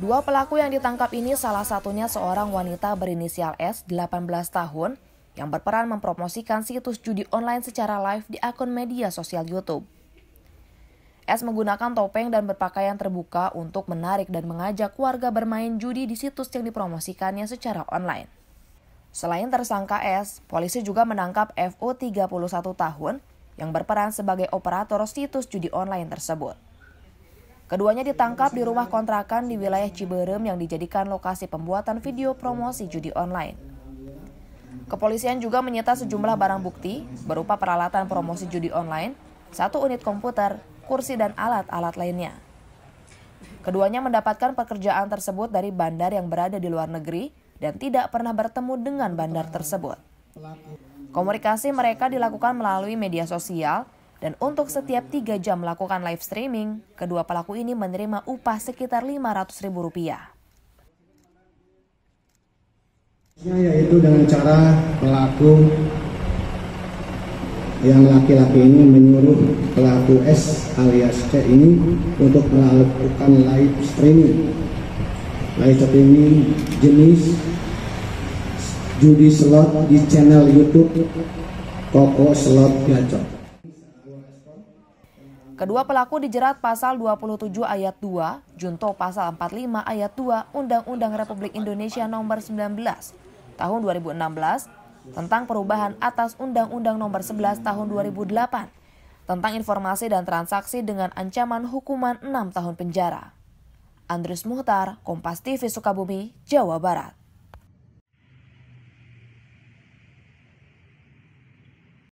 Dua pelaku yang ditangkap ini salah satunya seorang wanita berinisial S, 18 tahun, yang berperan mempromosikan situs judi online secara live di akun media sosial YouTube. S menggunakan topeng dan berpakaian terbuka untuk menarik dan mengajak warga bermain judi di situs yang dipromosikannya secara online. Selain tersangka S, polisi juga menangkap FO 31 tahun yang berperan sebagai operator situs judi online tersebut. Keduanya ditangkap di rumah kontrakan di wilayah Ciberem yang dijadikan lokasi pembuatan video promosi judi online. Kepolisian juga menyita sejumlah barang bukti berupa peralatan promosi judi online, satu unit komputer, kursi dan alat-alat lainnya. Keduanya mendapatkan pekerjaan tersebut dari bandar yang berada di luar negeri dan tidak pernah bertemu dengan bandar tersebut. Komunikasi mereka dilakukan melalui media sosial dan untuk setiap tiga jam melakukan live streaming, kedua pelaku ini menerima upah sekitar Rp500.000. Yaitu dengan cara pelaku yang laki-laki ini menyuruh pelaku S alias C ini untuk melakukan live streaming live streaming jenis judi slot di channel YouTube Koko Slot Gacor. Kedua pelaku dijerat pasal 27 ayat 2, junto pasal 45 ayat 2 Undang-Undang Republik Indonesia Nomor 19 tahun 2016 tentang perubahan atas Undang-Undang Nomor 11 tahun 2008 tentang informasi dan transaksi dengan ancaman hukuman 6 tahun penjara. Andrus Muhtar, Kompas TV Sukabumi, Jawa Barat.